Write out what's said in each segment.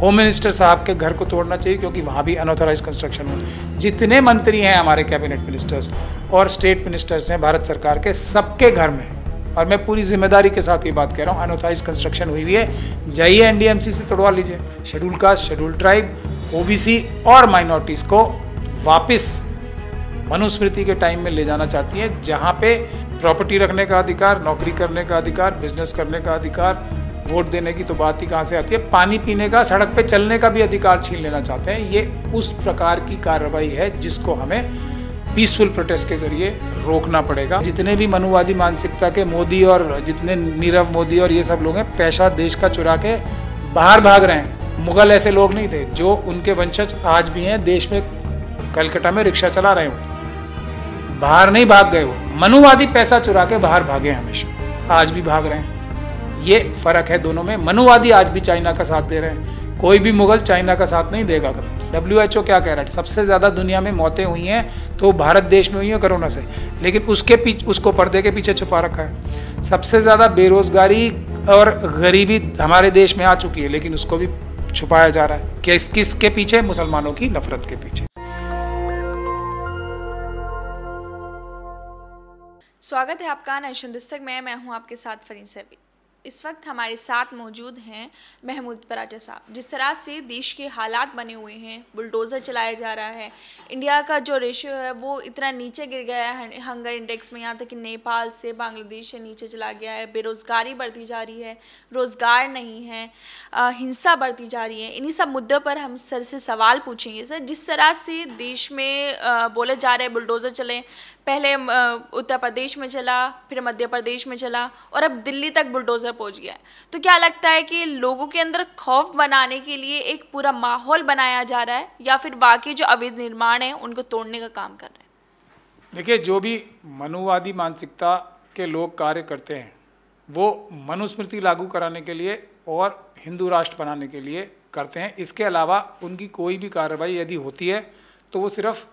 Home minister साहब के घर को तोड़ना चाहिए क्योंकि वहाँ भी अनऑथोराइज कंस्ट्रक्शन हो जितने मंत्री हैं हमारे कैबिनेट मिनिस्टर्स और स्टेट मिनिस्टर्स हैं भारत सरकार के सबके घर में और मैं पूरी जिम्मेदारी के साथ ये बात कह रहा हूँ अनऑथोराइज कंस्ट्रक्शन हुई हुई है जाइए एनडीएमसी से तोड़वा लीजिए शेड्यूल कास्ट शेड्यूल ट्राइब ओ और माइनॉरिटीज़ को वापस मनुस्मृति के टाइम में ले जाना चाहती है जहाँ पे प्रॉपर्टी रखने का अधिकार नौकरी करने का अधिकार बिजनेस करने का अधिकार वोट देने की तो बात ही कहाँ से आती है पानी पीने का सड़क पे चलने का भी अधिकार छीन लेना चाहते हैं ये उस प्रकार की कार्रवाई है जिसको हमें पीसफुल प्रोटेस्ट के जरिए रोकना पड़ेगा जितने भी मनुवादी मानसिकता के मोदी और जितने नीरव मोदी और ये सब लोग हैं पैसा देश का चुरा के बाहर भाग रहे हैं मुगल ऐसे लोग नहीं थे जो उनके वंशज आज भी हैं देश में कलकत्ता में रिक्शा चला रहे हो बाहर नहीं भाग गए वो मनुवादी पैसा चुरा के बाहर भागे हमेशा आज भी भाग रहे हैं ये फ़र्क है दोनों में मनुवादी आज भी चाइना का साथ दे रहे हैं कोई भी मुगल चाइना का साथ नहीं देगा कभी डब्ल्यू एच ओ क्या कह रहा है सबसे ज़्यादा दुनिया में मौतें हुई हैं तो भारत देश में हुई हैं कोरोना से लेकिन उसके पीछे उसको पर्दे के पीछे छुपा रखा है सबसे ज़्यादा बेरोज़गारी और गरीबी हमारे देश में आ चुकी है लेकिन उसको भी छुपाया जा रहा है किस किस के पीछे मुसलमानों की नफरत के पीछे स्वागत है आपका नेशन दस्तक में मैं हूं आपके साथ फरीन सेबी इस वक्त हमारे साथ मौजूद हैं महमूद पराठा साहब जिस तरह से देश के हालात बने हुए हैं बुलडोज़र चलाया जा रहा है इंडिया का जो रेशियो है वो इतना नीचे गिर गया है हंगर इंडेक्स में यहाँ तक कि नेपाल से बांग्लादेश से नीचे चला गया है बेरोज़गारी बढ़ती जा रही है रोज़गार नहीं है आ, हिंसा बढ़ती जा रही है इन्हीं सब मुद्दों पर हम सर से सवाल पूछेंगे सर जिस तरह से देश में बोले जा रहे हैं बुलडोज़र चले पहले उत्तर प्रदेश में चला फिर मध्य प्रदेश में चला और अब दिल्ली तक बुलडोज़र पहुंच गया है तो क्या लगता है कि लोगों के अंदर खौफ बनाने के लिए एक पूरा माहौल बनाया जा रहा है या फिर बाकी जो अवैध निर्माण है उनको तोड़ने का काम कर रहे हैं देखिए जो भी मनुवादी मानसिकता के लोग कार्य करते हैं वो मनुस्मृति लागू कराने के लिए और हिंदू राष्ट्र बनाने के लिए करते हैं इसके अलावा उनकी कोई भी कार्रवाई यदि होती है तो वो सिर्फ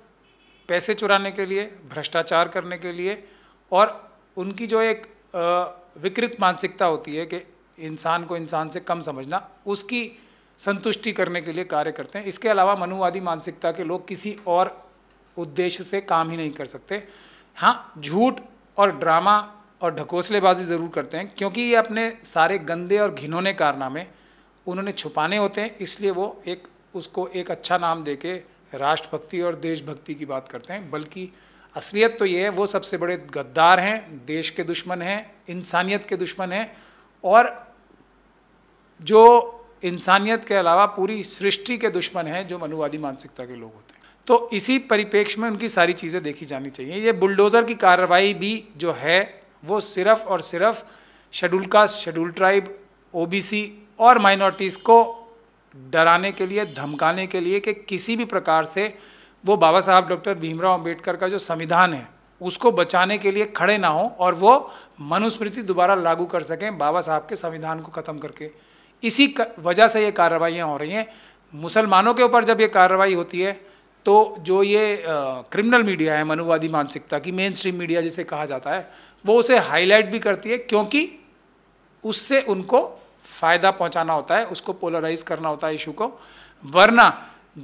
पैसे चुराने के लिए भ्रष्टाचार करने के लिए और उनकी जो एक विकृत मानसिकता होती है कि इंसान को इंसान से कम समझना उसकी संतुष्टि करने के लिए कार्य करते हैं इसके अलावा मनुवादी मानसिकता के लोग किसी और उद्देश्य से काम ही नहीं कर सकते हाँ झूठ और ड्रामा और ढकोसलेबाजी ज़रूर करते हैं क्योंकि ये अपने सारे गंदे और घिनौने कारनामे उन्होंने छुपाने होते हैं इसलिए वो एक उसको एक अच्छा नाम दे के राष्ट्रभक्ति और देशभक्ति की बात करते हैं बल्कि असलियत तो ये है वो सबसे बड़े गद्दार हैं देश के दुश्मन हैं इंसानियत के दुश्मन हैं और जो इंसानियत के अलावा पूरी सृष्टि के दुश्मन हैं जो मनुवादी मानसिकता के लोग होते हैं तो इसी परिपेक्ष में उनकी सारी चीज़ें देखी जानी चाहिए ये बुलडोज़र की कार्रवाई भी जो है वो सिर्फ और सिर्फ schedule caste schedule tribe OBC और माइनॉरिटीज़ को डराने के लिए धमकाने के लिए कि किसी भी प्रकार से वो बाबा साहब डॉक्टर भीमराव अंबेडकर का जो संविधान है उसको बचाने के लिए खड़े ना हों और वो मनुस्मृति दोबारा लागू कर सकें बाबा साहब के संविधान को ख़त्म करके इसी वजह से ये कार्रवाइयाँ हो रही हैं मुसलमानों के ऊपर जब ये कार्रवाई होती है तो जो ये क्रिमिनल मीडिया है मनुवादी मानसिकता की मेन स्ट्रीम मीडिया जिसे कहा जाता है वो उसे हाईलाइट भी करती है क्योंकि उससे उनको फ़ायदा पहुंचाना होता है उसको पोलराइज करना होता है इशू को वरना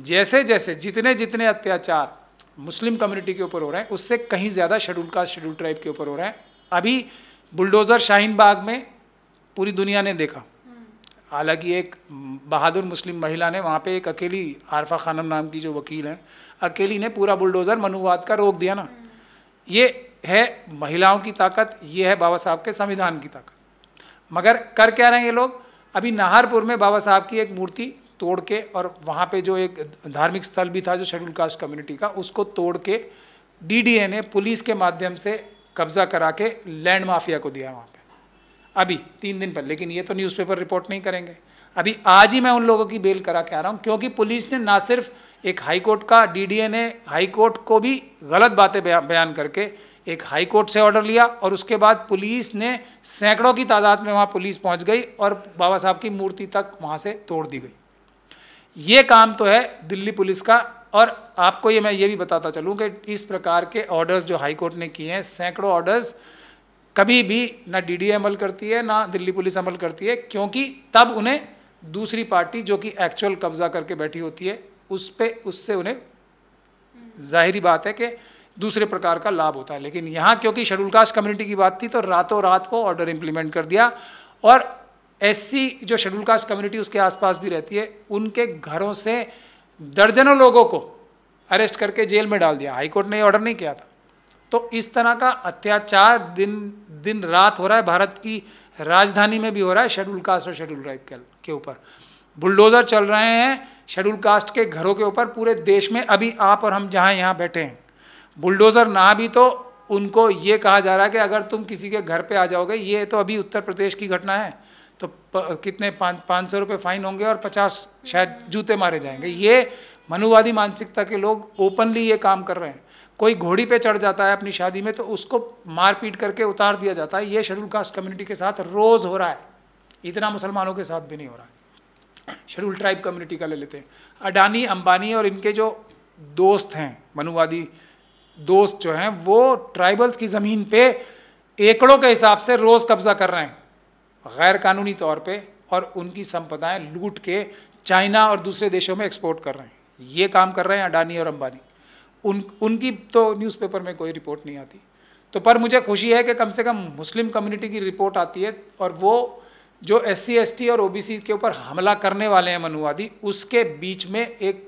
जैसे जैसे जितने जितने अत्याचार मुस्लिम कम्युनिटी के ऊपर हो रहे हैं उससे कहीं ज़्यादा शेड्यूल कास्ट शेड्यूल ट्राइब के ऊपर हो रहे हैं अभी बुलडोज़र शाहीन बाग में पूरी दुनिया ने देखा हालांकि एक बहादुर मुस्लिम महिला ने वहाँ पे एक अकेली आरफा खानम नाम की जो वकील हैं अकेली ने पूरा बुलडोज़र मनुवाद का रोक दिया ना ये है महिलाओं की ताकत ये है बाबा साहब के संविधान की ताकत मगर कर क्या रहे हैं ये लोग अभी नाहरपुर में बाबा साहब की एक मूर्ति तोड़ के और वहाँ पे जो एक धार्मिक स्थल भी था जो शेड्यूल कास्ट कम्युनिटी का उसको तोड़ के डी ने पुलिस के माध्यम से कब्जा करा के लैंड माफिया को दिया वहाँ पे अभी तीन दिन पर लेकिन ये तो न्यूज़पेपर रिपोर्ट नहीं करेंगे अभी आज ही मैं उन लोगों की बेल करा के आ रहा हूँ क्योंकि पुलिस ने ना सिर्फ एक हाईकोर्ट का डी ने हाईकोर्ट को भी गलत बातें बयान करके एक हाई कोर्ट से ऑर्डर लिया और उसके बाद पुलिस ने सैकड़ों की तादाद में वहाँ पुलिस पहुँच गई और बाबा साहब की मूर्ति तक वहाँ से तोड़ दी गई ये काम तो है दिल्ली पुलिस का और आपको ये मैं ये भी बताता चलूँ कि इस प्रकार के ऑर्डर्स जो हाई कोर्ट ने किए हैं सैकड़ों ऑर्डर्स कभी भी ना डी अमल करती है ना दिल्ली पुलिस अमल करती है क्योंकि तब उन्हें दूसरी पार्टी जो कि एक्चुअल कब्जा करके बैठी होती है उस पर उससे उन्हें जाहिर बात है कि दूसरे प्रकार का लाभ होता है लेकिन यहाँ क्योंकि शेड्यूल कास्ट कम्युनिटी की बात थी तो रातों रात को ऑर्डर इम्प्लीमेंट कर दिया और ऐसी जो शेड्यूल कास्ट कम्युनिटी उसके आसपास भी रहती है उनके घरों से दर्जनों लोगों को अरेस्ट करके जेल में डाल दिया हाईकोर्ट ने ऑर्डर नहीं किया था तो इस तरह का अत्याचार दिन दिन रात हो रहा है भारत की राजधानी में भी हो रहा है शेड्यूल कास्ट और शेड्यूल ट्राइब के ऊपर बुलडोज़र चल रहे हैं शेड्यूल कास्ट के घरों के ऊपर पूरे देश में अभी आप और हम जहाँ यहाँ बैठे हैं बुलडोज़र ना भी तो उनको ये कहा जा रहा है कि अगर तुम किसी के घर पे आ जाओगे ये तो अभी उत्तर प्रदेश की घटना है तो प, कितने पाँच पाँच सौ रुपये फ़ाइन होंगे और पचास शायद जूते मारे जाएंगे ये मनुवादी मानसिकता के लोग ओपनली ये काम कर रहे हैं कोई घोड़ी पे चढ़ जाता है अपनी शादी में तो उसको मारपीट करके उतार दिया जाता है ये शेड्यूल कास्ट कम्युनिटी के साथ रोज़ हो रहा है इतना मुसलमानों के साथ भी नहीं हो रहा है शेड्यूल ट्राइब कम्युनिटी का ले लेते हैं अडानी अंबानी और इनके जो दोस्त हैं मनुवादी दोस्त जो हैं वो ट्राइबल्स की ज़मीन पे एकड़ों के हिसाब से रोज़ कब्ज़ा कर रहे हैं गैर कानूनी तौर पे और उनकी संपदाएं लूट के चाइना और दूसरे देशों में एक्सपोर्ट कर रहे हैं ये काम कर रहे हैं अडानी और अंबानी उन उनकी तो न्यूज़पेपर में कोई रिपोर्ट नहीं आती तो पर मुझे खुशी है कि कम से कम मुस्लिम कम्युनिटी की रिपोर्ट आती है और वो जो एस सी और ओ के ऊपर हमला करने वाले हैं मनुवादी उसके बीच में एक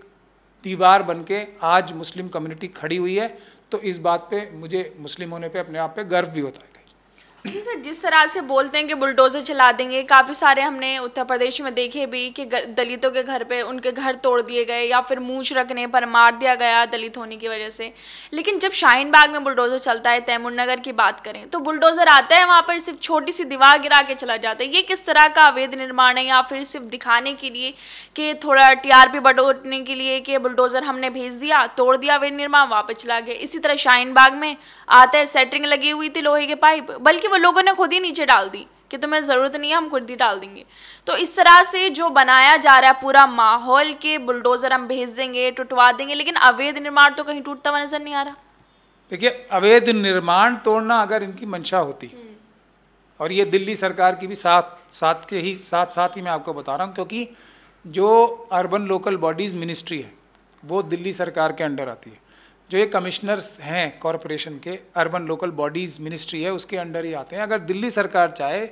दीवार बन के आज मुस्लिम कम्युनिटी खड़ी हुई है तो इस बात पे मुझे मुस्लिम होने पे अपने आप पे गर्व भी होता है जी सर जिस तरह से बोलते हैं कि बुलडोजर चला देंगे काफ़ी सारे हमने उत्तर प्रदेश में देखे भी कि दलितों के घर पे उनके घर तोड़ दिए गए या फिर मूछ रखने पर मार दिया गया दलित होने की वजह से लेकिन जब शाहीन बाग में बुलडोजर चलता है तैमूर नगर की बात करें तो बुलडोजर आता है वहाँ पर सिर्फ छोटी सी दीवार गिरा के चला जाता है ये किस तरह का अवैध निर्माण है या फिर सिर्फ दिखाने के लिए कि थोड़ा टी बटोरने के लिए कि बुलडोजर हमने भेज दिया तोड़ दिया अवैध निर्माण वापस चला गया इसी तरह शाहीन बाग में आता है सेटरिंग लगी हुई थी लोहे के पाइप बल्कि वो लोगों ने खुद ही नीचे डाल दी कि तुम्हें ज़रूरत नहीं है हम खुद ही डाल देंगे तो इस तरह से जो बनाया जा रहा है पूरा माहौल के बुलडोज़र हम भेज देंगे टुटवा देंगे लेकिन अवैध निर्माण तो कहीं टूटता हुआ नज़र नहीं आ रहा देखिए अवैध निर्माण तोड़ना अगर इनकी मंशा होती हम्म। और ये दिल्ली सरकार की भी साथ साथ के ही साथ साथ ही मैं आपको बता रहा हूँ क्योंकि जो अर्बन लोकल बॉडीज़ मिनिस्ट्री है वो दिल्ली सरकार के अंडर आती है जो ये कमिश्नर्स हैं कॉरपोरेशन के अर्बन लोकल बॉडीज़ मिनिस्ट्री है उसके अंडर ही आते हैं अगर दिल्ली सरकार चाहे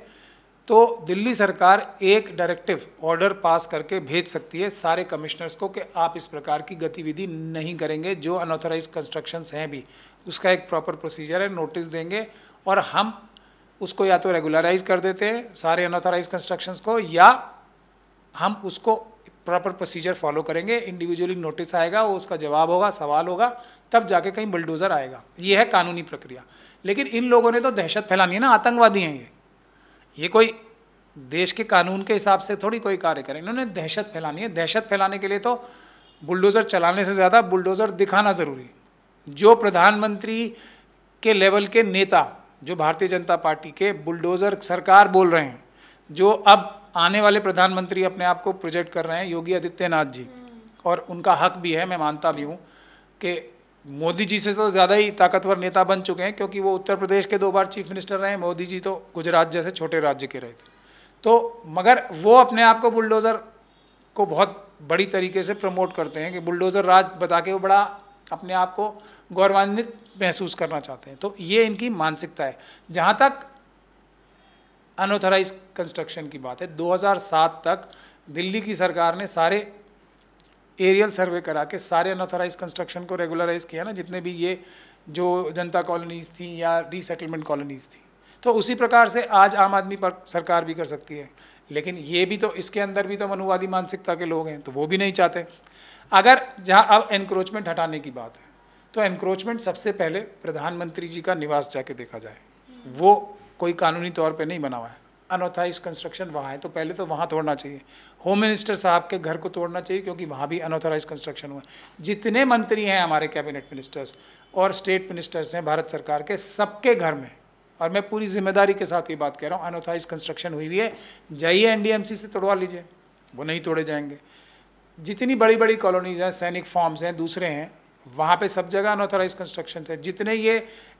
तो दिल्ली सरकार एक डायरेक्टिव ऑर्डर पास करके भेज सकती है सारे कमिश्नर्स को कि आप इस प्रकार की गतिविधि नहीं करेंगे जो अनऑथराइज कंस्ट्रक्शंस हैं भी उसका एक प्रॉपर प्रोसीजर है नोटिस देंगे और हम उसको या तो रेगुलराइज कर देते हैं सारे अनऑथराइज कंस्ट्रक्शंस को या हम उसको प्रॉपर प्रोसीजर फॉलो करेंगे इंडिविजुअली नोटिस आएगा वो उसका जवाब होगा सवाल होगा तब जाके कहीं बुलडोज़र आएगा ये है कानूनी प्रक्रिया लेकिन इन लोगों ने तो दहशत फैलानी है ना आतंकवादी हैं ये ये कोई देश के कानून के हिसाब से थोड़ी कोई कार्य करें इन्होंने दहशत फैलानी है दहशत फैलाने के लिए तो बुलडोज़र चलाने से ज़्यादा बुलडोज़र दिखाना ज़रूरी जो प्रधानमंत्री के लेवल के नेता जो भारतीय जनता पार्टी के बुलडोज़र सरकार बोल रहे हैं जो अब आने वाले प्रधानमंत्री अपने आप को प्रोजेक्ट कर रहे हैं योगी आदित्यनाथ जी हम्म। और उनका हक भी है मैं मानता भी हूँ कि मोदी जी से तो ज़्यादा ही ताकतवर नेता बन चुके हैं क्योंकि वो उत्तर प्रदेश के दो बार चीफ मिनिस्टर रहे मोदी जी तो गुजरात जैसे छोटे राज्य के रहे थे तो मगर वो अपने आप को बुलडोज़र को बहुत बड़ी तरीके से प्रमोट करते हैं कि बुलडोज़र राज बता के वो बड़ा अपने आप को गौरवान्वित महसूस करना चाहते हैं तो ये इनकी मानसिकता है जहाँ तक अनऑथराइज कंस्ट्रक्शन की बात है 2007 तक दिल्ली की सरकार ने सारे एरियल सर्वे करा के सारे अनऑथराइज कंस्ट्रक्शन को रेगुलराइज किया ना जितने भी ये जो जनता कॉलोनीज थी या रीसेटलमेंट कॉलोनीज थी तो उसी प्रकार से आज आम आदमी पर सरकार भी कर सकती है लेकिन ये भी तो इसके अंदर भी तो मनुवादी मानसिकता के लोग हैं तो वो भी नहीं चाहते अगर जहाँ अब एनक्रोचमेंट हटाने की बात है तो एनक्रोचमेंट सबसे पहले प्रधानमंत्री जी का निवास जाके देखा जाए वो कोई कानूनी तौर पे नहीं बना हुआ है अनऑथराइज कंस्ट्रक्शन वहाँ है तो पहले तो वहाँ तोड़ना चाहिए होम मिनिस्टर साहब के घर को तोड़ना चाहिए क्योंकि वहाँ भी अनऑथोराइज कंस्ट्रक्शन हुआ जितने मंत्री हैं हमारे कैबिनेट मिनिस्टर्स और स्टेट मिनिस्टर्स हैं भारत सरकार के सबके घर में और मैं पूरी जिम्मेदारी के साथ ये बात कह रहा हूँ अनऑथोराइज कंस्ट्रक्शन हुई हुई है जाइए एनडीएमसी से तोड़वा लीजिए वो नहीं तोड़े जाएंगे जितनी बड़ी बड़ी कॉलोनीज हैं सैनिक फॉर्म्स हैं दूसरे हैं वहाँ पे सब जगह अनऑथोराइज कंस्ट्रक्शन थे जितने ये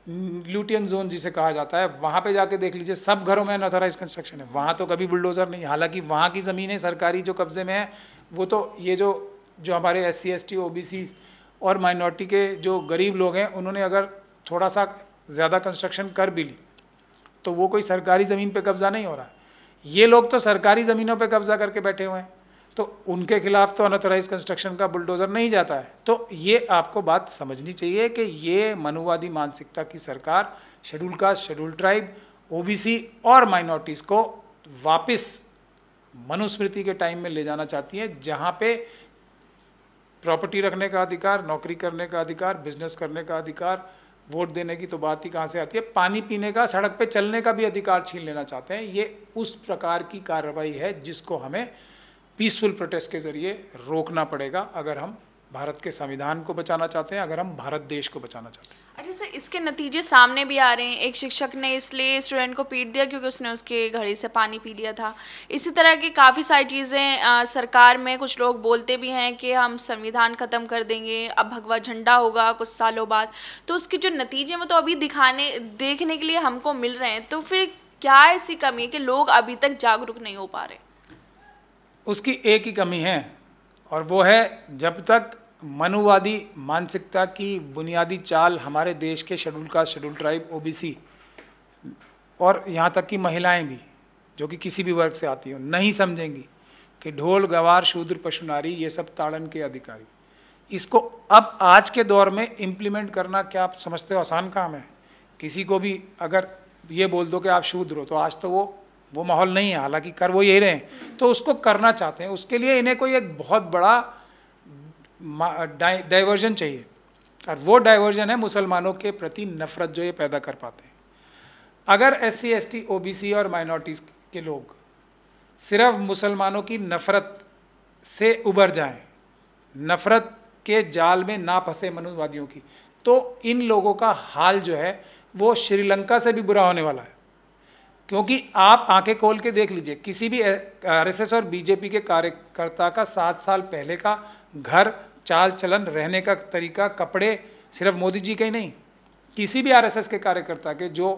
ल्यूटियन जोन जिसे कहा जाता है वहाँ पे जाके देख लीजिए सब घरों में अनऑथोराइज कंस्ट्रक्शन है वहाँ तो कभी बुलडोज़र नहीं हालांकि वहाँ की ज़मीनें सरकारी जो कब्ज़े में है वो तो ये जो जो हमारे S C S T O B C और माइनॉरिटी के जो गरीब लोग हैं उन्होंने अगर थोड़ा सा ज़्यादा कंस्ट्रक्शन कर भी ली तो वो कोई सरकारी ज़मीन पर कब्ज़ा नहीं हो रहा ये लोग तो सरकारी ज़मीनों पर कब्ज़ा करके बैठे हुए हैं तो उनके खिलाफ तो अनथोराइज कंस्ट्रक्शन का बुलडोज़र नहीं जाता है तो ये आपको बात समझनी चाहिए कि ये मनुवादी मानसिकता की सरकार schedule caste schedule tribe OBC और माइनॉरिटीज़ को वापस मनुस्मृति के टाइम में ले जाना चाहती है जहाँ पे प्रॉपर्टी रखने का अधिकार नौकरी करने का अधिकार बिजनेस करने का अधिकार वोट देने की तो बात ही कहाँ से आती है पानी पीने का सड़क पे चलने का भी अधिकार छीन लेना चाहते हैं ये उस प्रकार की कार्रवाई है जिसको हमें पीसफुल प्रोटेस्ट के ज़रिए रोकना पड़ेगा अगर हम भारत के संविधान को बचाना चाहते हैं अगर हम भारत देश को बचाना चाहते हैं अच्छा सर इसके नतीजे सामने भी आ रहे हैं एक शिक्षक ने इसलिए स्टूडेंट को पीट दिया क्योंकि उसने उसके घड़ी से पानी पी लिया था इसी तरह की काफ़ी सारी चीज़ें सरकार में कुछ लोग बोलते भी हैं कि हम संविधान ख़त्म कर देंगे अब भगवा झंडा होगा कुछ सालों बाद तो उसके जो नतीजे वो तो अभी दिखाने देखने के लिए हमको मिल रहे हैं तो फिर क्या ऐसी कमी है कि लोग अभी तक जागरूक नहीं हो पा रहे उसकी एक ही कमी है और वो है जब तक मनुवादी मानसिकता की बुनियादी चाल हमारे देश के schedule caste schedule tribe OBC और यहाँ तक कि महिलाएं भी जो कि किसी भी वर्ग से आती हों नहीं समझेंगी कि ढोल गवार शूद्र पशुनारी ये सब ताड़न के अधिकारी इसको अब आज के दौर में इम्प्लीमेंट करना क्या आप समझते हो आसान काम है किसी को भी अगर ये बोल दो कि आप शूद्र हो तो आज तो वो वो माहौल नहीं है हालांकि कर वो यही रहे हैं तो उसको करना चाहते हैं उसके लिए इन्हें कोई एक बहुत बड़ा डाइवर्जन चाहिए और वो डाइवर्जन है मुसलमानों के प्रति नफरत जो ये पैदा कर पाते हैं अगर S C S T O B C और माइनॉरिटीज़ के लोग सिर्फ मुसलमानों की नफरत से उबर जाएं नफरत के जाल में ना फंसे मनुवादियों की तो इन लोगों का हाल जो है वो श्रीलंका से भी बुरा होने वाला है क्योंकि आप आंखें खोल के देख लीजिए किसी भी आरएसएस और बीजेपी के कार्यकर्ता का सात साल पहले का घर चाल चलन रहने का तरीका कपड़े सिर्फ मोदी जी के ही नहीं किसी भी आरएसएस के कार्यकर्ता के जो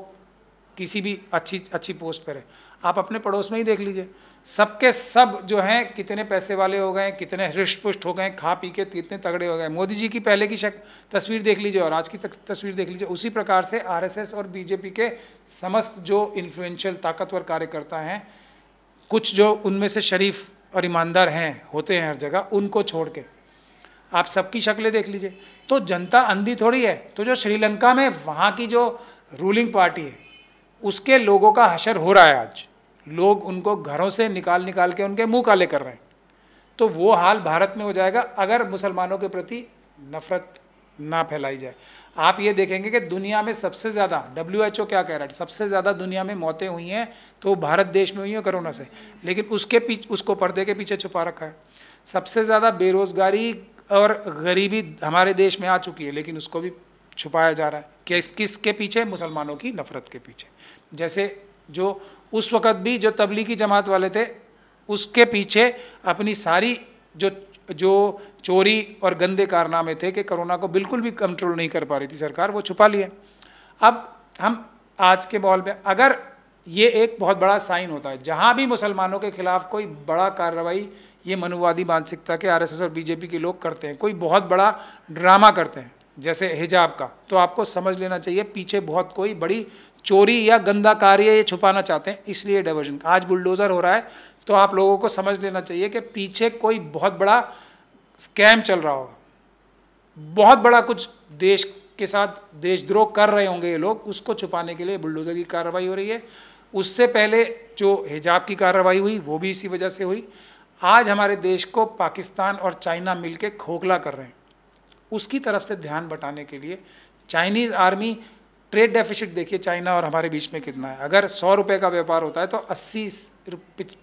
किसी भी अच्छी अच्छी पोस्ट पर है आप अपने पड़ोस में ही देख लीजिए सबके सब जो हैं कितने पैसे वाले हो गए कितने हृष्ट पुष्ट हो गए खा पी के कितने तगड़े हो गए मोदी जी की पहले की शक तस्वीर देख लीजिए और आज की तक तस्वीर देख लीजिए उसी प्रकार से आरएसएस और बीजेपी के समस्त जो इन्फ्लुएंशियल ताकतवर कार्यकर्ता हैं कुछ जो उनमें से शरीफ और ईमानदार हैं होते हैं हर जगह उनको छोड़ के आप सबकी शक्लें देख लीजिए तो जनता अंधी थोड़ी है तो जो श्रीलंका में वहाँ की जो रूलिंग पार्टी है उसके लोगों का हशर हो रहा है आज लोग उनको घरों से निकाल निकाल के उनके मुंह काले कर रहे हैं तो वो हाल भारत में हो जाएगा अगर मुसलमानों के प्रति नफरत ना फैलाई जाए आप ये देखेंगे कि दुनिया में सबसे ज़्यादा डब्ल्यू एच ओ क्या कह रहा है सबसे ज़्यादा दुनिया में मौतें हुई हैं तो भारत देश में हुई हैं कोरोना से लेकिन उसके पीछे उसको पर्दे के पीछे छुपा रखा है सबसे ज़्यादा बेरोज़गारी और गरीबी हमारे देश में आ चुकी है लेकिन उसको भी छुपाया जा रहा है किस किस के पीछे मुसलमानों की नफरत के पीछे जैसे जो उस वक़्त भी जो तबलीगी जमात वाले थे उसके पीछे अपनी सारी जो जो चोरी और गंदे कारनामे थे कि कोरोना को बिल्कुल भी कंट्रोल नहीं कर पा रही थी सरकार वो छुपा लिए अब हम आज के बॉल में अगर ये एक बहुत बड़ा साइन होता है जहाँ भी मुसलमानों के खिलाफ कोई बड़ा कार्रवाई ये मनुवादी मानसिकता के आरएसएस और बीजेपी के लोग करते हैं कोई बहुत बड़ा ड्रामा करते हैं जैसे हिजाब का तो आपको समझ लेना चाहिए पीछे बहुत कोई बड़ी चोरी या गंदा कार्य ये छुपाना चाहते हैं इसलिए डाइवर्जन आज बुलडोज़र हो रहा है तो आप लोगों को समझ लेना चाहिए कि पीछे कोई बहुत बड़ा स्कैम चल रहा होगा बहुत बड़ा कुछ देश के साथ देशद्रोह कर रहे होंगे ये लोग उसको छुपाने के लिए बुलडोज़र की कार्रवाई हो रही है उससे पहले जो हिजाब की कार्रवाई हुई वो भी इसी वजह से हुई आज हमारे देश को पाकिस्तान और चाइना मिलके खोखला कर रहे हैं उसकी तरफ से ध्यान बटाने के लिए चाइनीज़ आर्मी ट्रेड डेफिसिट देखिए चाइना और हमारे बीच में कितना है अगर सौ रुपये का व्यापार होता है तो अस्सी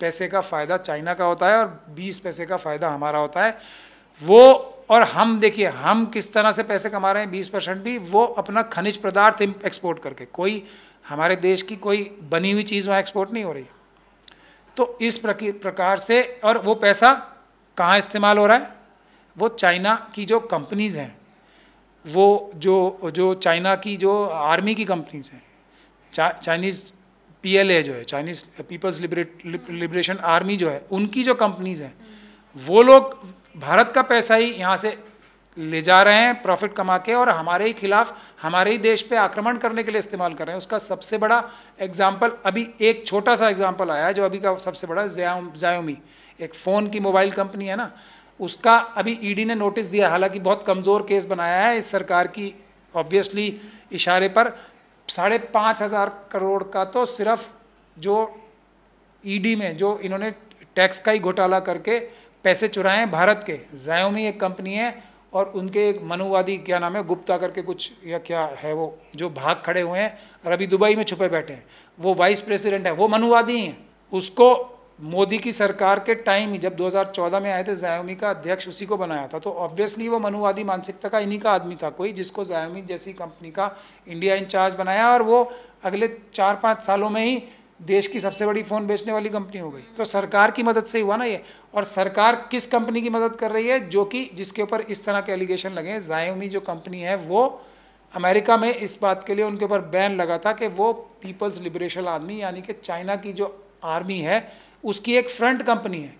पैसे का फ़ायदा चाइना का होता है और बीस पैसे का फ़ायदा हमारा होता है वो और हम देखिए हम किस तरह से पैसे कमा रहे हैं बीस परसेंट भी वो अपना खनिज पदार्थ एक्सपोर्ट करके कोई हमारे देश की कोई बनी हुई चीज़ वहाँ एक्सपोर्ट नहीं हो रही तो इस प्रकार से और वो पैसा कहाँ इस्तेमाल हो रहा है वो चाइना की जो कंपनीज़ हैं वो जो जो चाइना की जो आर्मी की कंपनीज हैं चाइनीज़ पी एल ए जो है चाइनीज़ पीपल्स लिबरेशन आर्मी जो है उनकी जो कंपनीज़ हैं वो लोग भारत का पैसा ही यहाँ से ले जा रहे हैं प्रॉफिट कमा के और हमारे ही खिलाफ हमारे ही देश पे आक्रमण करने के लिए इस्तेमाल कर रहे हैं उसका सबसे बड़ा एग्जाम्पल अभी एक छोटा सा एग्जाम्पल आया है जो अभी का सबसे बड़ा जायोमी एक फ़ोन की मोबाइल कंपनी है ना उसका अभी ईडी e ने नोटिस दिया हालांकि बहुत कमज़ोर केस बनाया है इस सरकार की ऑब्वियसली इशारे पर साढ़े पाँच हज़ार करोड़ का तो सिर्फ जो ईडी e में जो इन्होंने टैक्स का ही घोटाला करके पैसे चुराए हैं भारत के जयोमी एक कंपनी है और उनके एक मनुवादी क्या नाम है गुप्ता करके कुछ या क्या है वो जो भाग खड़े हुए हैं और अभी दुबई में छुपे बैठे हैं वो वाइस प्रेसिडेंट है वो मनुवादी हैं उसको मोदी की सरकार के टाइम ही जब 2014 में आए थे जायमी का अध्यक्ष उसी को बनाया था तो ऑब्वियसली वो मनुवादी मानसिकता का इन्हीं का आदमी था कोई जिसको जायमी जैसी कंपनी का इंडिया इंचार्ज बनाया और वो अगले चार पाँच सालों में ही देश की सबसे बड़ी फ़ोन बेचने वाली कंपनी हो गई तो सरकार की मदद से ही हुआ ना ये और सरकार किस कंपनी की मदद कर रही है जो कि जिसके ऊपर इस तरह के एलिगेशन लगे जायोमी जो कंपनी है वो अमेरिका में इस बात के लिए उनके ऊपर बैन लगा था कि वो पीपल्स लिबरेशन आर्मी यानी कि चाइना की जो आर्मी है उसकी एक फ्रंट कंपनी है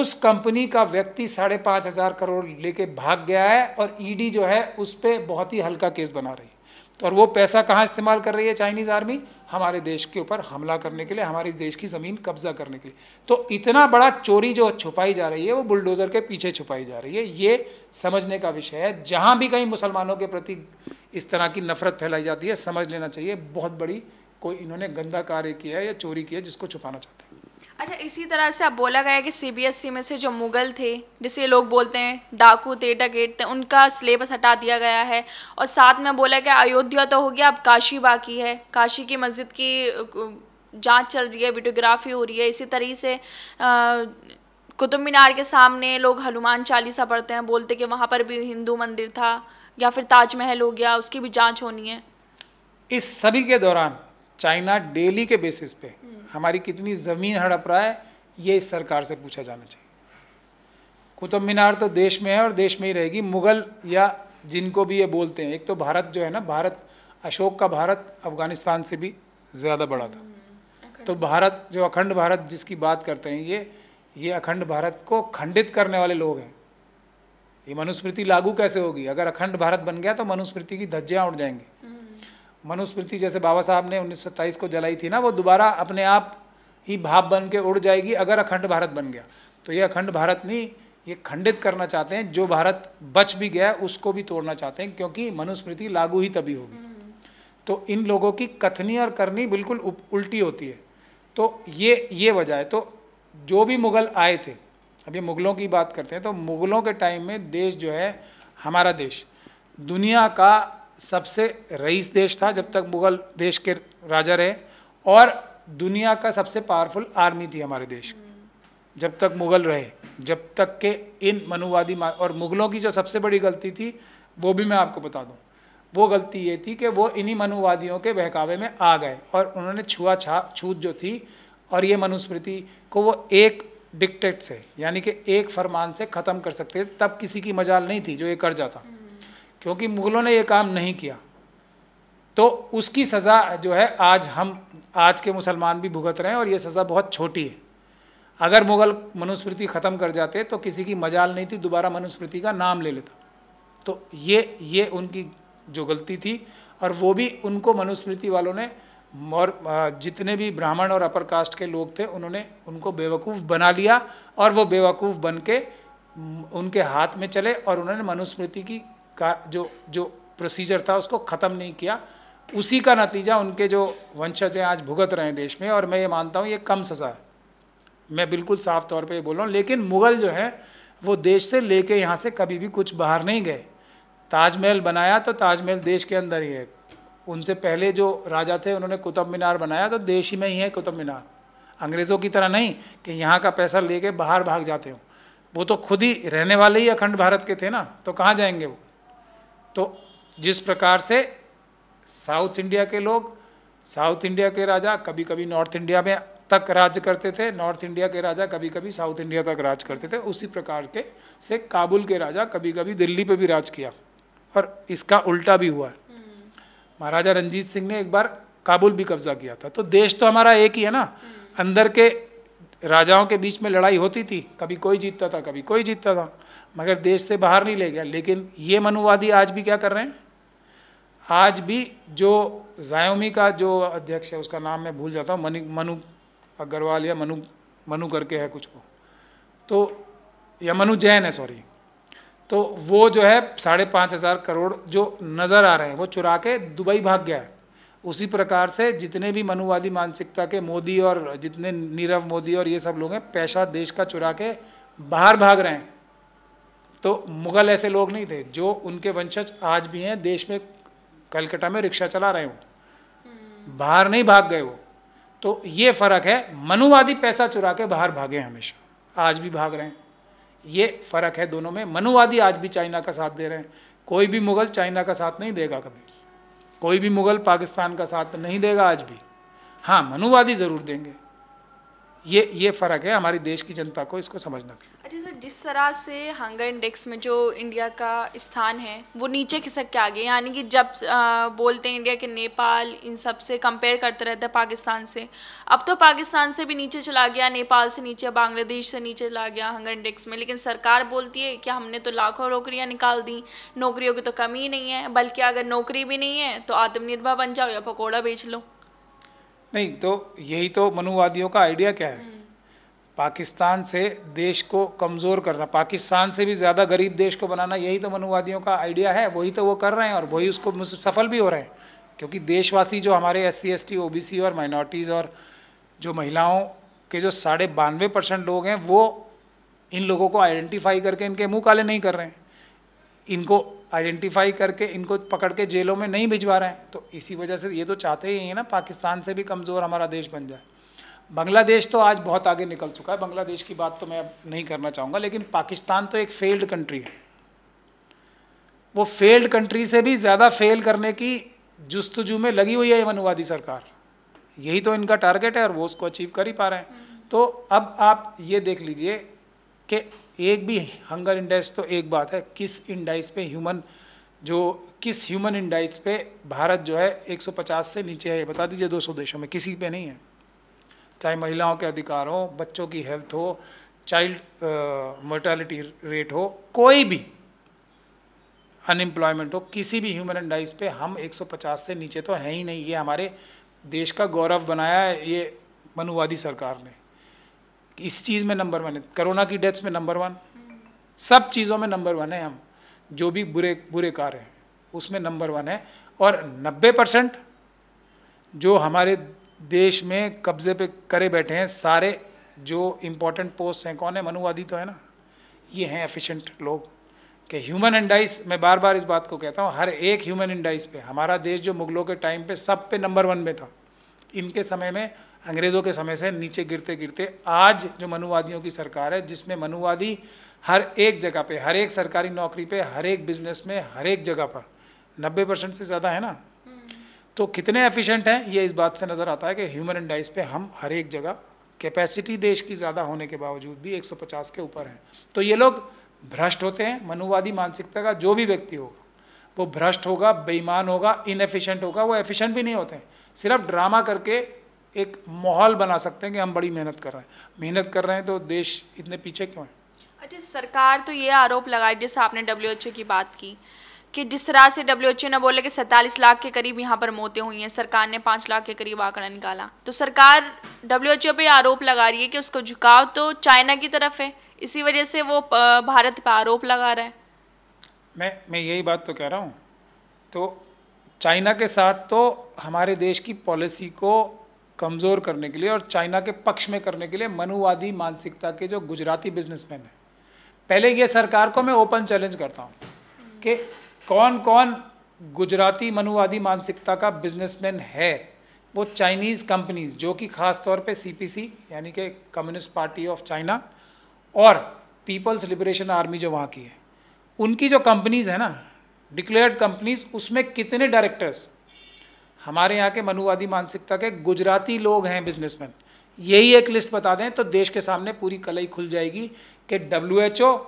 उस कंपनी का व्यक्ति साढ़े पाँच हज़ार करोड़ लेके भाग गया है और ईडी e जो है उस पर बहुत ही हल्का केस बना रही है तो और वो पैसा कहाँ इस्तेमाल कर रही है चाइनीज़ आर्मी हमारे देश के ऊपर हमला करने के लिए हमारे देश की ज़मीन कब्जा करने के लिए तो इतना बड़ा चोरी जो छुपाई जा रही है वो बुलडोज़र के पीछे छुपाई जा रही है ये समझने का विषय है जहाँ भी कहीं मुसलमानों के प्रति इस तरह की नफरत फैलाई जाती है समझ लेना चाहिए बहुत बड़ी कोई इन्होंने गंदा कार्य किया है या चोरी किया जिसको छुपाना चाहते अच्छा इसी तरह से आप बोला गया कि सीबीएसई e में से जो मुग़ल थे जिसे लोग बोलते हैं डाकू थे डकेट थे उनका सिलेबस हटा दिया गया है और साथ में बोला गया अयोध्या तो हो गया अब काशी बाकी है काशी की मस्जिद की जांच चल रही है वीडियोग्राफी हो रही है इसी तरह से कुतुब मीनार के सामने लोग हनुमान चालीसा पढ़ते हैं बोलते कि वहाँ पर भी हिंदू मंदिर था या फिर ताजमहल हो गया उसकी भी जाँच होनी है इस सभी के दौरान चाइना डेली के बेसिस पे हमारी कितनी ज़मीन हड़प रहा है ये इस सरकार से पूछा जाना चाहिए कुतुब मीनार तो देश में है और देश में ही रहेगी मुग़ल या जिनको भी ये बोलते हैं एक तो भारत जो है ना भारत अशोक का भारत अफ़गानिस्तान से भी ज़्यादा बड़ा था हम्म, तो भारत जो अखंड भारत जिसकी बात करते हैं ये ये अखंड भारत को खंडित करने वाले लोग हैं ये मनुस्मृति लागू कैसे होगी अगर अखंड भारत बन गया तो मनुस्मृति की धज्जियाँ उड़ जाएंगी हम्म। मनुस्मृति जैसे बाबा साहब ने उन्नीस को जलाई थी ना वो दोबारा अपने आप ही भाप बन के उड़ जाएगी अगर अखंड भारत बन गया तो ये अखंड भारत नहीं ये खंडित करना चाहते हैं जो भारत बच भी गया उसको भी तोड़ना चाहते हैं क्योंकि मनुस्मृति लागू ही तभी होगी तो इन लोगों की कथनी और करनी बिल्कुल उल्टी होती है तो ये ये वजह है तो जो भी मुग़ल आए थे अब ये मुग़लों की बात करते हैं तो मुग़लों के टाइम में देश जो है हमारा देश दुनिया का सबसे रईस देश था जब तक मुगल देश के राजा रहे और दुनिया का सबसे पावरफुल आर्मी थी हमारे देश जब तक मुगल रहे जब तक के इन मनुवादी और मुगलों की जो सबसे बड़ी गलती थी वो भी मैं आपको बता दूं वो गलती ये थी कि वो इन्हीं मनुवादियों के बहकावे में आ गए और उन्होंने छुआ छा छूत जो थी और ये मनुस्मृति को वो एक डिक्टेट से यानी कि एक फरमान से ख़त्म कर सकते थे तब किसी की मजाल नहीं थी जो ये कर जाता क्योंकि मुगलों ने ये काम नहीं किया तो उसकी सज़ा जो है आज हम आज के मुसलमान भी भुगत रहे हैं और ये सज़ा बहुत छोटी है अगर मुगल मनुस्मृति ख़त्म कर जाते तो किसी की मजाल नहीं थी दोबारा मनुस्मृति का नाम ले लेता तो ये ये उनकी जो गलती थी और वो भी उनको मनुस्मृति वालों ने और जितने भी ब्राह्मण और अपर कास्ट के लोग थे उन्होंने उनको बेवकूफ़ बना लिया और वो बेवकूफ़ बन के उनके हाथ में चले और उन्होंने मनुस्मृति की का जो जो प्रोसीजर था उसको ख़त्म नहीं किया उसी का नतीजा उनके जो वंशज हैं आज भुगत रहे हैं देश में और मैं ये मानता हूँ ये कम सज़ा है मैं बिल्कुल साफ तौर पे ये बोल रहा हूँ लेकिन मुग़ल जो है वो देश से लेके यहाँ से कभी भी कुछ बाहर नहीं गए ताजमहल बनाया तो ताजमहल देश के अंदर ही है उनसे पहले जो राजा थे उन्होंने कुतुब मीनार बनाया तो देश ही में ही है कुतुब मीनार अंग्रेज़ों की तरह नहीं कि यहाँ का पैसा लेके बाहर भाग जाते हो वो तो खुद ही रहने वाले ही अखंड भारत के थे ना तो कहाँ जाएंगे वो तो जिस प्रकार से साउथ इंडिया के लोग साउथ इंडिया के राजा कभी कभी नॉर्थ इंडिया में तक राज करते थे नॉर्थ इंडिया के राजा कभी कभी साउथ इंडिया तक राज करते थे उसी प्रकार के से काबुल के राजा कभी कभी दिल्ली पे भी राज किया और इसका उल्टा भी हुआ है हम्म। महाराजा रंजीत सिंह ने एक बार काबुल भी कब्जा किया था तो देश तो हमारा एक ही है ना हम्म। अंदर के राजाओं के बीच में लड़ाई होती थी कभी कोई जीतता था कभी कोई जीतता था मगर देश से बाहर नहीं ले गया लेकिन ये मनुवादी आज भी क्या कर रहे हैं आज भी जो जायोमी का जो अध्यक्ष है उसका नाम मैं भूल जाता हूँ मनु मनु अग्रवाल या मनु मनु करके है कुछ को तो या मनु जैन है सॉरी तो वो जो है साढ़े पाँच हज़ार करोड़ जो नज़र आ रहे हैं वो चुरा के दुबई भाग गया है उसी प्रकार से जितने भी मनुवादी मानसिकता के मोदी और जितने नीरव मोदी और ये सब लोग हैं पैसा देश का चुरा के बाहर भाग रहे हैं तो मुग़ल ऐसे लोग नहीं थे जो उनके वंशज आज भी हैं देश में कलकत्ता में रिक्शा चला रहे हो हम्म। बाहर नहीं भाग गए वो तो ये फ़र्क है मनुवादी पैसा चुरा के बाहर भागे हमेशा आज भी भाग रहे हैं ये फ़र्क है दोनों में मनुवादी आज भी चाइना का साथ दे रहे हैं कोई भी मुग़ल चाइना का साथ नहीं देगा कभी कोई भी मुग़ल पाकिस्तान का साथ नहीं देगा आज भी हाँ मनुवादी ज़रूर देंगे ये ये फ़र्क है हमारी देश की जनता को इसको समझना चाहिए अच्छा सर जिस तरह से हंगर इंडेक्स में जो इंडिया का स्थान है वो नीचे खिसक के आ गया यानी कि जब आ, बोलते हैं इंडिया के नेपाल इन सब से कंपेयर करते रहते हैं पाकिस्तान से अब तो पाकिस्तान से भी नीचे चला गया नेपाल से नीचे बांग्लादेश से नीचे चला गया हंगर इंडेक्स में लेकिन सरकार बोलती है कि हमने तो लाखों नौकरियाँ निकाल दी नौकरियों की तो कमी ही नहीं है बल्कि अगर नौकरी भी नहीं है तो आत्मनिर्भर बन जाओ या पकौड़ा बेच लो नहीं तो यही तो मनुवादियों का आइडिया क्या है हम्म। पाकिस्तान से देश को कमज़ोर करना पाकिस्तान से भी ज़्यादा गरीब देश को बनाना यही तो मनुवादियों का आइडिया है वही तो वो कर रहे हैं और वही उसको सफल भी हो रहे हैं क्योंकि देशवासी जो हमारे S C S T O B C और माइनॉरिटीज़ और जो महिलाओं के जो साढ़े बानवे परसेंट लोग हैं वो इन लोगों को आइडेंटिफाई करके इनके मुँह काले नहीं कर रहे हैं इनको आइडेंटिफाई करके इनको पकड़ के जेलों में नहीं भिजवा रहे हैं तो इसी वजह से ये तो चाहते ही हैं ना पाकिस्तान से भी कमज़ोर हमारा देश बन जाए बांग्लादेश तो आज बहुत आगे निकल चुका है बांग्लादेश की बात तो मैं अब नहीं करना चाहूँगा लेकिन पाकिस्तान तो एक फेल्ड कंट्री है वो फेल्ड कंट्री से भी ज़्यादा फेल करने की जस्तजू में लगी हुई है मनुवादी सरकार यही तो इनका टारगेट है और वो उसको अचीव कर ही पा रहे हैं हम्म। तो अब आप ये देख लीजिए कि एक भी हंगर इंडेक्स तो एक बात है किस इंडाइस पे ह्यूमन जो किस ह्यूमन इंडाइस पे भारत जो है 150 से नीचे है बता दीजिए 200 देशों में किसी पे नहीं है चाहे महिलाओं के अधिकार हो बच्चों की हेल्थ हो चाइल्ड मोर्टेलिटी रेट हो कोई भी अनएम्प्लॉयमेंट हो किसी भी ह्यूमन डाइस पे हम 150 से नीचे तो हैं ही नहीं ये हमारे देश का गौरव बनाया है ये मनुवादी सरकार ने इस चीज़ में नंबर वन है कोरोना की डेथ्स में नंबर वन सब चीज़ों में नंबर वन है हम जो भी बुरे बुरे कार्य हैं उसमें नंबर वन है और 90 परसेंट जो हमारे देश में कब्जे पे करे बैठे हैं सारे जो इम्पोर्टेंट पोस्ट हैं कौन है मनुवादी तो है ना ये हैं एफिशिएंट लोग कि ह्यूमन इंडाइस मैं बार बार इस बात को कहता हूँ हर एक ह्यूमन इंडाइस पे हमारा देश जो मुगलों के टाइम पे सब पे नंबर वन में था इनके समय में अंग्रेज़ों के समय से नीचे गिरते गिरते आज जो मनुवादियों की सरकार है जिसमें मनुवादी हर एक जगह पे हर एक सरकारी नौकरी पे हर एक बिजनेस में हर एक जगह पर नब्बे परसेंट से ज़्यादा है ना तो कितने एफिशिएंट हैं ये इस बात से नज़र आता है कि ह्यूमन इंडाइस पे हम हर एक जगह कैपेसिटी देश की ज़्यादा होने के बावजूद भी 150 के ऊपर हैं तो ये लोग भ्रष्ट होते हैं मनुवादी मानसिकता का जो भी व्यक्ति होगा वो भ्रष्ट होगा बेईमान होगा इनएफिशेंट होगा वो एफिशिएंट भी नहीं होते हैं सिर्फ ड्रामा करके एक माहौल बना सकते हैं कि हम बड़ी मेहनत कर रहे हैं मेहनत कर रहे हैं तो देश इतने पीछे क्यों है अच्छा सरकार तो ये आरोप लगाए जैसे आपने डब्ल्यू की बात की कि जिस तरह से डब्ल्यू ने बोला कि सैंतालीस लाख के करीब यहाँ पर मौतें हुई हैं सरकार ने पाँच लाख के करीब आंकड़ा निकाला तो सरकार डब्ल्यू पे आरोप लगा रही है कि उसको झुकाव तो चाइना की तरफ है इसी वजह से वो भारत पर आरोप लगा रहा है मैं मैं यही बात तो कह रहा हूँ तो चाइना के साथ तो हमारे देश की पॉलिसी को कमज़ोर करने के लिए और चाइना के पक्ष में करने के लिए मनुवादी मानसिकता के जो गुजराती बिजनेसमैन हैं पहले ये सरकार को मैं ओपन चैलेंज करता हूँ कि कौन कौन गुजराती मनुवादी मानसिकता का बिजनेसमैन है वो चाइनीज़ कंपनीज जो कि ख़ास तौर पे सीपीसी यानी कि कम्युनिस्ट पार्टी ऑफ चाइना और पीपल्स लिबरेशन आर्मी जो वहाँ की है उनकी जो कंपनीज़ है ना डिक्लेयर्ड कंपनीज उसमें कितने डायरेक्टर्स हमारे यहाँ के मनुवादी मानसिकता के गुजराती लोग हैं बिजनेसमैन यही एक लिस्ट बता दें तो देश के सामने पूरी कलई खुल जाएगी कि डब्ल्यू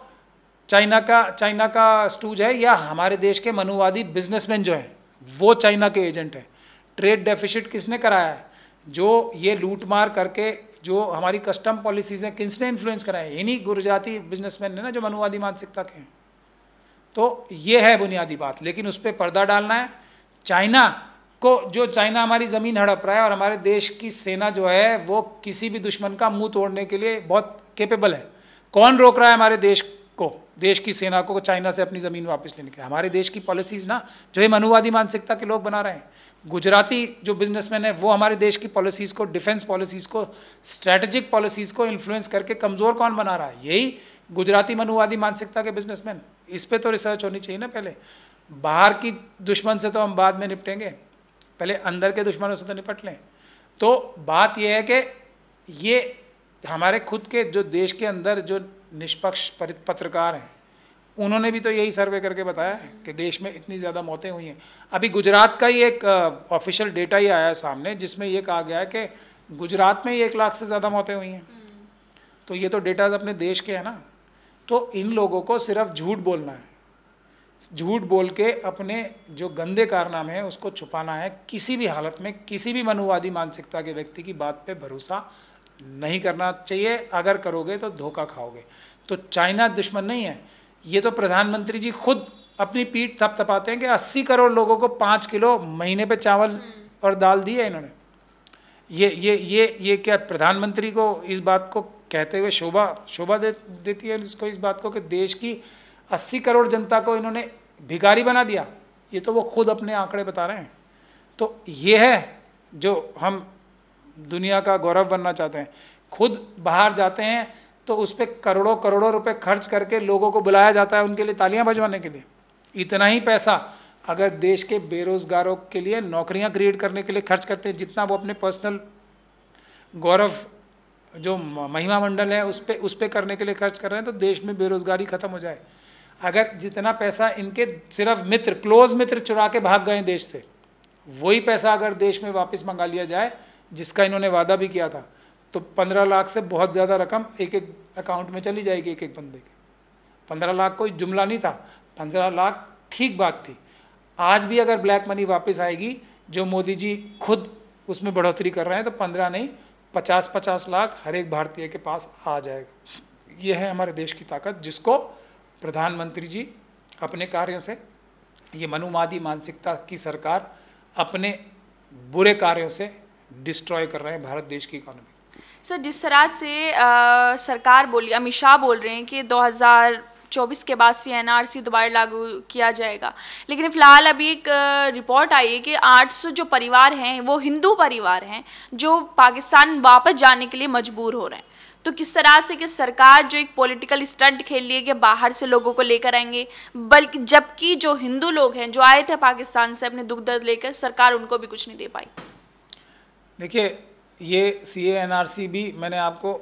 चाइना का चाइना का स्टूज है या हमारे देश के मनुवादी बिजनेसमैन जो हैं वो चाइना के एजेंट हैं ट्रेड डेफिशिट किसने कराया है जो ये लूट मार करके जो हमारी कस्टम पॉलिसीज़ हैं किसने इन्फ्लुएंस कराए इन्हीं गुजराती बिजनेसमैन ने ना जो मनुवादी मानसिकता के हैं तो ये है बुनियादी बात लेकिन उस पर पर्दा डालना है चाइना को जो चाइना हमारी ज़मीन हड़प रहा है और हमारे देश की सेना जो है वो किसी भी दुश्मन का मुंह तोड़ने के लिए बहुत केपेबल है कौन रोक रहा है हमारे देश देश की सेना को चाइना से अपनी ज़मीन वापस लेने के लिए हमारे देश की पॉलिसीज़ ना जो ये मनुवादी मानसिकता के लोग बना रहे हैं गुजराती जो बिजनेसमैन है वो हमारे देश की पॉलिसीज़ को डिफेंस पॉलिसीज़ को स्ट्रैटेजिक पॉलिसीज़ को इन्फ्लुएंस करके कमज़ोर कौन बना रहा है यही गुजराती मनुवादी मानसिकता के बिजनेसमैन इस पर तो रिसर्च होनी चाहिए ना पहले बाहर की दुश्मन से तो हम बाद में निपटेंगे पहले अंदर के दुश्मनों से तो निपट लें तो बात यह है कि ये हमारे खुद के जो देश के अंदर जो निष्पक्ष पत्रकार हैं उन्होंने भी तो यही सर्वे करके बताया है कि देश में इतनी ज़्यादा मौतें हुई हैं अभी गुजरात का ही एक ऑफिशियल डेटा ही आया है सामने जिसमें ये कहा गया है कि गुजरात में ही एक लाख से ज़्यादा मौतें हुई हैं हम्म। तो ये तो डेटाज अपने देश के हैं ना तो इन लोगों को सिर्फ झूठ बोलना है झूठ बोल के अपने जो गंदे कारनामे हैं उसको छुपाना है किसी भी हालत में किसी भी मनुवादी मानसिकता के व्यक्ति की बात पे भरोसा नहीं करना चाहिए अगर करोगे तो धोखा खाओगे तो चाइना दुश्मन नहीं है ये तो प्रधानमंत्री जी खुद अपनी पीठ थप थपाते हैं कि अस्सी करोड़ लोगों को पाँच किलो महीने पर चावल हम्म। और दाल दी है इन्होंने ये ये ये ये क्या प्रधानमंत्री को इस बात को कहते हुए शोभा शोभा दे देती है इसको इस बात को कि देश की अस्सी करोड़ जनता को इन्होंने भिखारी बना दिया ये तो वो खुद अपने आंकड़े बता रहे हैं तो ये है जो हम दुनिया का गौरव बनना चाहते हैं खुद बाहर जाते हैं तो उस पर करोड़ों करोड़ों रुपए खर्च करके लोगों को बुलाया जाता है उनके लिए तालियां बजवाने के लिए इतना ही पैसा अगर देश के बेरोजगारों के लिए नौकरियां क्रिएट करने के लिए खर्च करते हैं जितना वो अपने पर्सनल गौरव जो महिमा मंडल है उस पर उस पर करने के लिए खर्च कर रहे हैं तो देश में बेरोजगारी खत्म हो जाए अगर जितना पैसा इनके सिर्फ मित्र क्लोज मित्र चुरा के भाग गए देश से वही पैसा अगर देश में वापस मंगा लिया जाए जिसका इन्होंने वादा भी किया था तो पंद्रह लाख से बहुत ज़्यादा रकम एक एक अकाउंट में चली जाएगी एक एक बंदे के पंद्रह लाख कोई जुमला नहीं था पंद्रह लाख ठीक बात थी आज भी अगर ब्लैक मनी वापस आएगी जो मोदी जी खुद उसमें बढ़ोतरी कर रहे हैं तो पंद्रह नहीं पचास पचास लाख हर एक भारतीय के पास आ जाएगा यह है हमारे देश की ताकत जिसको प्रधानमंत्री जी अपने कार्यों से ये मनुमादी मानसिकता की सरकार अपने बुरे कार्यों से डिस्ट्रॉय कर रहे हैं भारत देश की इकोनॉमी सर जिस तरह से आ, सरकार बोली अमित शाह बोल रहे हैं कि 2024 के बाद सी सी दोबारा लागू किया जाएगा लेकिन फ़िलहाल अभी एक रिपोर्ट आई है कि 800 जो परिवार हैं वो हिंदू परिवार हैं जो पाकिस्तान वापस जाने के लिए मजबूर हो रहे हैं तो किस तरह से कि सरकार जो एक पॉलिटिकल स्टंट खेल रही है कि बाहर से लोगों को लेकर आएंगे बल्कि जबकि जो हिंदू लोग हैं जो आए थे पाकिस्तान से अपने दुख दर्द लेकर सरकार उनको भी कुछ नहीं दे पाई देखिए ये सी एन आर सी भी मैंने आपको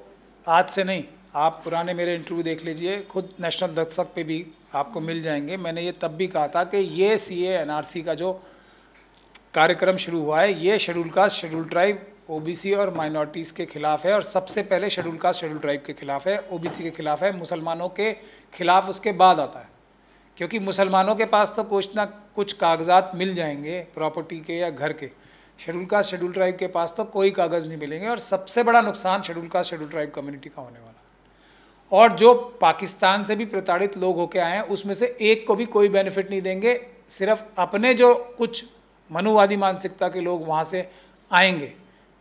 आज से नहीं आप पुराने मेरे इंटरव्यू देख लीजिए खुद नेशनल दस्तक पे भी आपको मिल जाएंगे मैंने ये तब भी कहा था कि ये सी एन आर सी का जो कार्यक्रम शुरू हुआ है ये schedule caste schedule tribe C और माइनॉरिटीज़ के खिलाफ है और सबसे पहले शेड्यूल कास्ट शेड्यूल ट्राइब के खिलाफ है सी के खिलाफ है मुसलमानों के खिलाफ उसके बाद आता है क्योंकि मुसलमानों के पास तो कुछ ना कुछ कागजात मिल जाएंगे प्रॉपर्टी के या घर के शेड्यूल कास्ट शेड्यूल ट्राइब के पास तो कोई कागज़ नहीं मिलेंगे और सबसे बड़ा नुकसान schedule caste schedule tribe community का होने वाला और जो पाकिस्तान से भी प्रताड़ित लोग होके आए हैं उसमें से एक को भी कोई बेनिफिट नहीं देंगे सिर्फ अपने जो कुछ मनुवादी मानसिकता के लोग वहाँ से आएंगे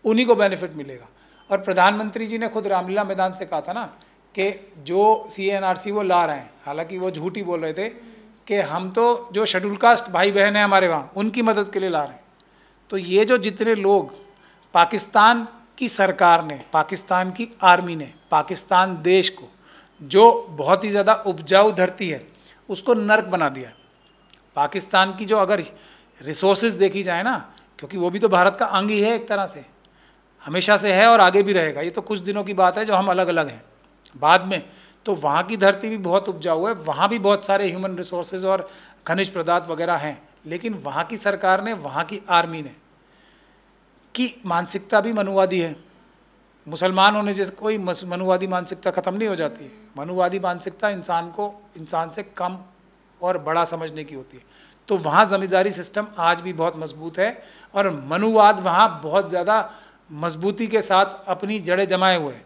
उन्हीं को बेनिफिट मिलेगा और प्रधानमंत्री जी ने खुद रामलीला मैदान से कहा था ना कि जो सी वो ला रहे हैं हालांकि वो झूठी बोल रहे थे कि हम तो जो शेड्यूल कास्ट भाई बहन हैं हमारे वहाँ उनकी मदद के लिए ला रहे हैं तो ये जो जितने लोग पाकिस्तान की सरकार ने पाकिस्तान की आर्मी ने पाकिस्तान देश को जो बहुत ही ज़्यादा उपजाऊ धरती है उसको नर्क बना दिया पाकिस्तान की जो अगर रिसोर्सेज देखी जाए ना क्योंकि वो भी तो भारत का अंग ही है एक तरह से हमेशा से है और आगे भी रहेगा ये तो कुछ दिनों की बात है जो हम अलग अलग हैं बाद में तो वहाँ की धरती भी बहुत उपजाऊ है वहाँ भी बहुत सारे ह्यूमन रिसोर्सेज और खनिज पदार्थ वगैरह हैं लेकिन वहाँ की सरकार ने वहाँ की आर्मी ने की मानसिकता भी मनुवादी है मुसलमान होने जैसे कोई मनुवादी मानसिकता ख़त्म नहीं हो जाती है मनुवादी मानसिकता इंसान को इंसान से कम और बड़ा समझने की होती है तो वहाँ ज़मींदारी सिस्टम आज भी बहुत मजबूत है और मनुवाद वहाँ बहुत ज़्यादा मजबूती के साथ अपनी जड़ें जमाए हुए हैं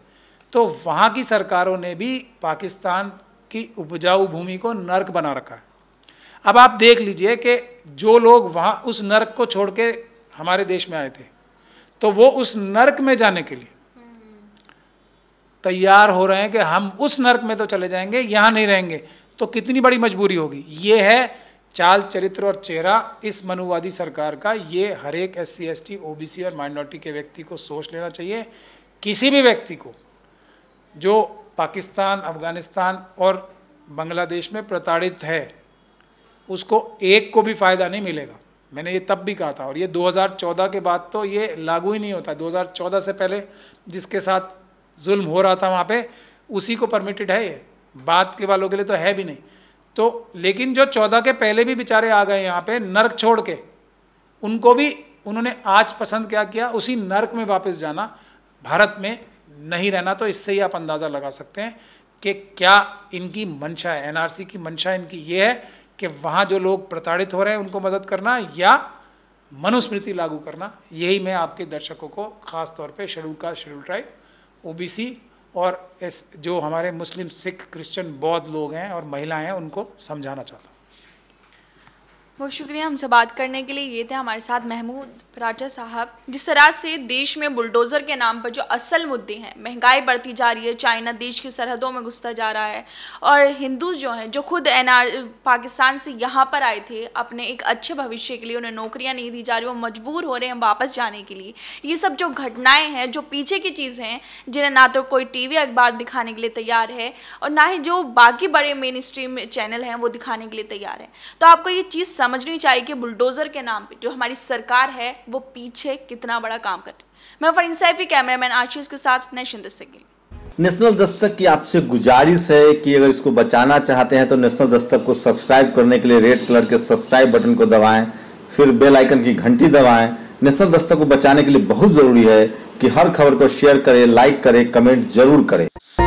तो वहाँ की सरकारों ने भी पाकिस्तान की उपजाऊ भूमि को नर्क बना रखा है अब आप देख लीजिए कि जो लोग वहाँ उस नरक को छोड़ के हमारे देश में आए थे तो वो उस नरक में जाने के लिए तैयार हो रहे हैं कि हम उस नरक में तो चले जाएंगे यहाँ नहीं रहेंगे तो कितनी बड़ी मजबूरी होगी ये है चाल चरित्र और चेहरा इस मनुवादी सरकार का ये हर एक S C S T O B C और माइनॉरिटी के व्यक्ति को सोच लेना चाहिए किसी भी व्यक्ति को जो पाकिस्तान अफगानिस्तान और बांग्लादेश में प्रताड़ित है उसको एक को भी फ़ायदा नहीं मिलेगा मैंने ये तब भी कहा था और ये 2014 के बाद तो ये लागू ही नहीं होता 2014 से पहले जिसके साथ जुल्म हो रहा था वहाँ पे उसी को परमिटेड है ये बाद के वालों के लिए तो है भी नहीं तो लेकिन जो चौदह के पहले भी बेचारे आ गए यहाँ पे नर्क छोड़ के उनको भी उन्होंने आज पसंद क्या किया उसी नर्क में वापस जाना भारत में नहीं रहना तो इससे ही आप अंदाज़ा लगा सकते हैं कि क्या इनकी मंशा है एनआरसी की मंशा इनकी ये है कि वहाँ जो लोग प्रताड़ित हो रहे हैं उनको मदद करना या मनुस्मृति लागू करना यही मैं आपके दर्शकों को ख़ास तौर पे शेड्यूल का शेड्यूल ट्राइब ओबीसी और इस जो हमारे मुस्लिम सिख क्रिश्चियन बौद्ध लोग हैं और महिलाएं हैं उनको समझाना चाहता हूँ बहुत शुक्रिया हमसे बात करने के लिए ये थे हमारे साथ महमूद राजा साहब जिस तरह से देश में बुलडोज़र के नाम पर जो असल मुद्दे हैं महंगाई बढ़ती जा रही है चाइना देश की सरहदों में घुसता जा रहा है और हिंदू जो हैं जो खुद एन पाकिस्तान से यहाँ पर आए थे अपने एक अच्छे भविष्य के लिए उन्हें नौकरियाँ नहीं दी जा रही वो मजबूर हो रहे हैं वापस जाने के लिए ये सब जो घटनाएँ हैं जो पीछे की चीज़ हैं जिन्हें ना तो कोई टी अखबार दिखाने के लिए तैयार है और ना ही जो बाकी बड़े मेन स्ट्रीम चैनल हैं वो दिखाने के लिए तैयार है तो आपको ये चीज़ समझनी चाहिए कि बुलडोज़र के नाम पे जो हमारी सरकार है वो पीछे कितना बड़ा काम कर रही मैं फरीन कैमरा मैन आशीष के साथ नेशन दस्तक नेशनल दस्तक की आपसे गुजारिश है कि अगर इसको बचाना चाहते हैं तो नेशनल दस्तक को सब्सक्राइब करने के लिए रेड कलर के सब्सक्राइब बटन को दबाएं फिर बेल आइकन की घंटी दबाएं नेशनल दस्तक को बचाने के लिए बहुत ज़रूरी है कि हर खबर को शेयर करें लाइक करें कमेंट जरूर करें